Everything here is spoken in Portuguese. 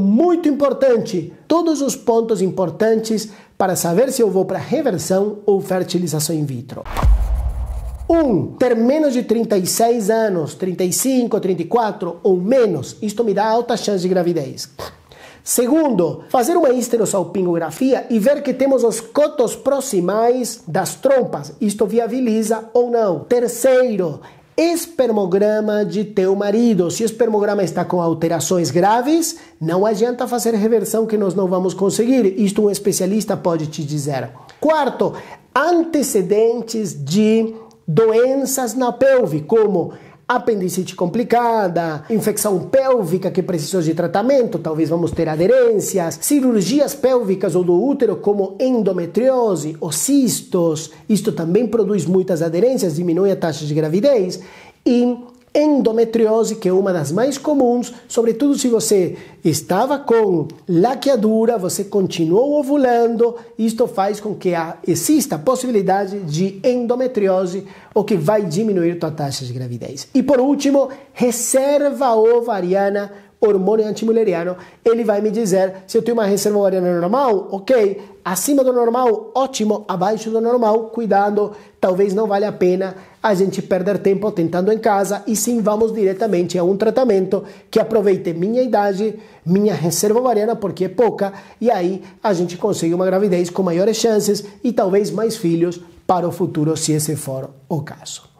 Muito importante! Todos os pontos importantes para saber se eu vou para reversão ou fertilização in vitro. 1. Um, ter menos de 36 anos, 35, 34 ou menos, isto me dá alta chance de gravidez. Segundo, fazer uma histerosalpingografia e ver que temos os cotos proximais das trompas, isto viabiliza ou não. Terceiro, espermograma de teu marido. Se o espermograma está com alterações graves, não adianta fazer reversão que nós não vamos conseguir. Isto um especialista pode te dizer. Quarto, antecedentes de doenças na pelve, como apendicite complicada, infecção pélvica que precisou de tratamento, talvez vamos ter aderências, cirurgias pélvicas ou do útero, como endometriose ou cistos, isto também produz muitas aderências, diminui a taxa de gravidez, e endometriose, que é uma das mais comuns, sobretudo se você estava com laqueadura, você continuou ovulando, isto faz com que exista a possibilidade de endometriose, o que vai diminuir tua taxa de gravidez. E por último, reserva ovariana hormônio antimuleriano, ele vai me dizer se eu tenho uma reserva ovariana normal, ok, acima do normal, ótimo, abaixo do normal, cuidado, talvez não vale a pena a gente perder tempo tentando em casa e sim vamos diretamente a um tratamento que aproveite minha idade, minha reserva ovariana, porque é pouca, e aí a gente consegue uma gravidez com maiores chances e talvez mais filhos para o futuro, se esse for o caso.